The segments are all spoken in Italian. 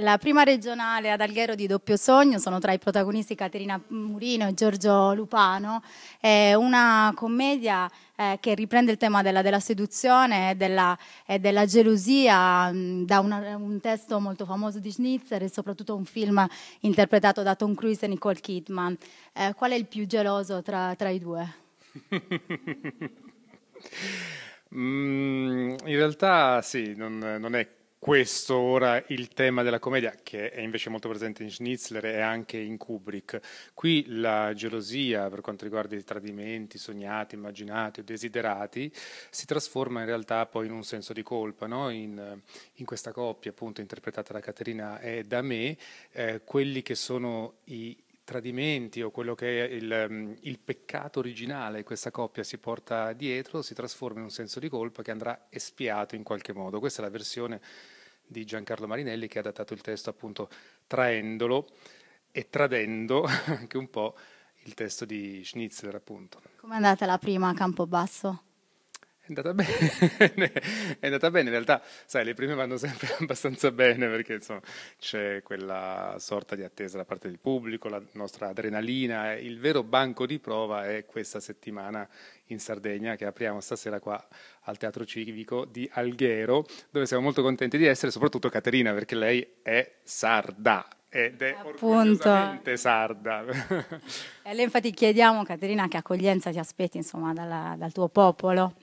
La prima regionale ad Alghero di Doppio Sogno sono tra i protagonisti Caterina Murino e Giorgio Lupano, è una commedia eh, che riprende il tema della, della seduzione e della, e della gelosia mh, mm, da una, un testo molto famoso di Schnitzer e soprattutto un film interpretato da Tom Cruise e Nicole Kidman. Eh, qual è il più geloso tra, tra i due? mm, in realtà sì, non, non è questo ora il tema della commedia, che è invece molto presente in Schnitzler e anche in Kubrick. Qui la gelosia per quanto riguarda i tradimenti sognati, immaginati o desiderati si trasforma in realtà poi in un senso di colpa, no? in, in, questa coppia appunto interpretata da Caterina e da me, eh, quelli che sono i tradimenti o quello che è il, mm, il, peccato originale questa coppia si porta dietro si trasforma in un senso di colpa che andrà espiato in qualche modo. Questa è la versione di Giancarlo Marinelli che ha adattato il testo appunto traendolo e tradendo anche un po' il testo di Schnitzler appunto. come è andata la prima a Campobasso? È andata bene, è andata bene, in realtà, sai, le prime vanno sempre abbastanza bene perché insomma, c'è quella sorta di attesa da parte del pubblico, la nostra adrenalina, eh, il vero banco di prova è questa settimana in Sardegna che apriamo stasera qua al Teatro Civico di Alghero, dove siamo molto contenti di essere, soprattutto Caterina perché lei è sarda, ed è Appunto. sarda. e allora infatti chiediamo, Caterina, che accoglienza ti aspetti insomma, dalla, dal tuo popolo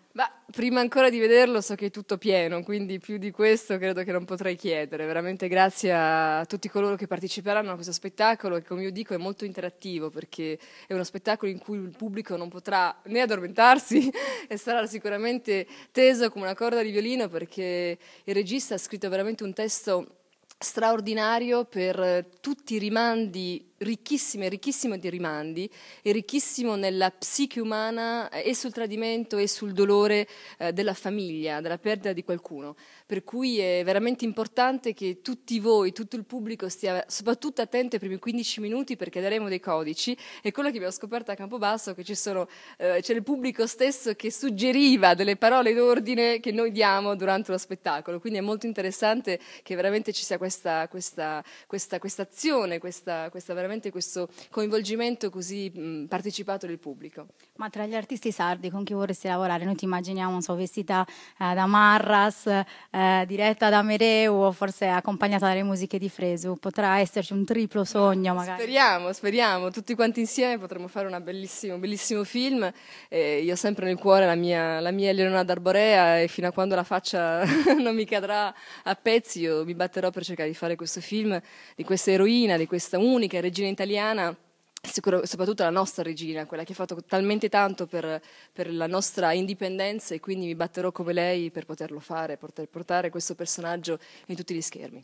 prima ancora di vederlo so che è tutto pieno, quindi più di questo credo che non potrei chiedere. Veramente grazie a tutti coloro che parteciperanno a questo spettacolo che come io dico è molto interattivo perché è uno spettacolo in cui il pubblico non potrà né addormentarsi e sarà sicuramente teso come una corda di violino perché il regista ha scritto veramente un testo straordinario per tutti i rimandi ricchissime, ricchissimo di rimandi e ricchissimo nella psiche umana eh, e sul tradimento e sul dolore eh, della famiglia, della perdita di qualcuno. Per cui è veramente importante che tutti voi, tutto il pubblico stia soprattutto attento ai primi 15 minuti perché daremo dei codici e quello che abbiamo scoperto a Campobasso è che sono, eh, c'è il pubblico stesso che suggeriva delle parole d'ordine che noi diamo durante lo spettacolo, quindi è molto interessante che veramente ci sia questa, questa, questa, questa azione, questa, questa veramente veramente questo coinvolgimento così mh, partecipato del pubblico. Ma tra gli artisti sardi con chi vorresti lavorare? Noi ti immaginiamo so, vestita eh, da Marras, eh, diretta da Mereu o forse accompagnata dalle musiche di Fresu. Potrà esserci un triplo sogno magari. Speriamo, speriamo. Tutti quanti insieme potremo fare un bellissimo, bellissimo film. Eh, io ho sempre nel cuore la mia, la mia Eleonora d'Arborea e fino a quando la faccia non mi cadrà a pezzi io mi batterò per cercare di fare questo film di questa eroina, di questa unica regina regina italiana Sicuro, soprattutto la nostra regina, quella che ha fatto talmente tanto per, per, la nostra indipendenza e quindi mi batterò come lei per poterlo fare, poter portare questo personaggio in tutti gli schermi.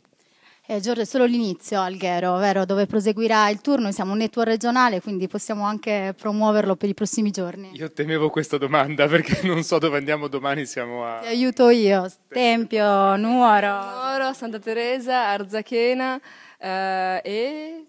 Eh, Giorgio, è solo l'inizio Alghero, vero? Dove proseguirà il turno, siamo un network regionale, quindi possiamo anche promuoverlo per i prossimi giorni. Io temevo questa domanda perché non so dove andiamo domani, siamo a... Ti aiuto io, Tempio, Nuoro. Nuoro, Santa Teresa, Arzachena eh, e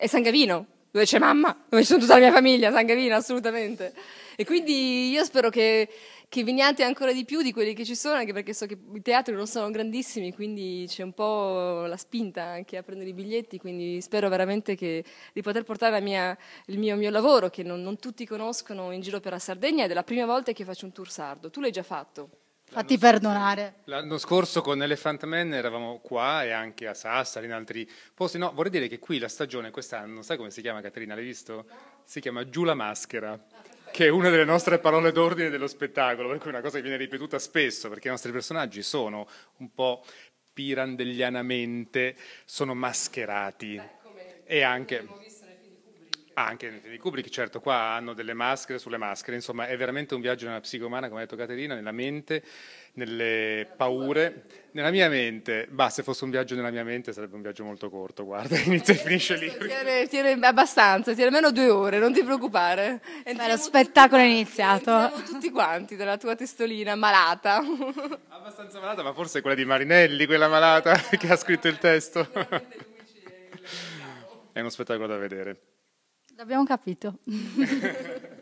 è San Gavino, dove c'è mamma, dove c'è tutta la mia famiglia, San Gavino, assolutamente. E quindi io spero che, che veniate ancora di più di quelli che ci sono, anche perché so che i teatri non sono grandissimi, quindi c'è un po' la spinta anche a prendere i biglietti, quindi spero veramente che, di poter portare mia, il mio, mio, lavoro, che non, non tutti conoscono in giro per la Sardegna, ed è la prima volta che faccio un tour sardo. Tu l'hai già fatto? Fatti scorso, perdonare. L'anno scorso con Elephant Man eravamo qua e anche a Sassari, in altri posti. No, vorrei dire che qui la stagione quest'anno, sai come si chiama Caterina, l'hai visto? Si chiama Giù la maschera, che è una delle nostre parole d'ordine dello spettacolo, per cui è una cosa che viene ripetuta spesso, perché i nostri personaggi sono un po' pirandellianamente, sono mascherati. Beh, e anche... Ah, anche nei film di Kubrick, certo, qua hanno delle maschere sulle maschere, insomma è veramente un viaggio nella umana, come ha detto Caterina, nella mente, nelle paure, nella mia mente. Bah, se fosse un viaggio nella mia mente sarebbe un viaggio molto corto, guarda, inizia e finisce lì. Tiene, tiene abbastanza, tiene almeno due ore, non ti preoccupare. Beh, lo spettacolo è iniziato. tutti quanti della tua testolina malata. Abbastanza malata, ma forse quella di Marinelli, quella malata che ha scritto il testo. È uno spettacolo da vedere. L'abbiamo capito.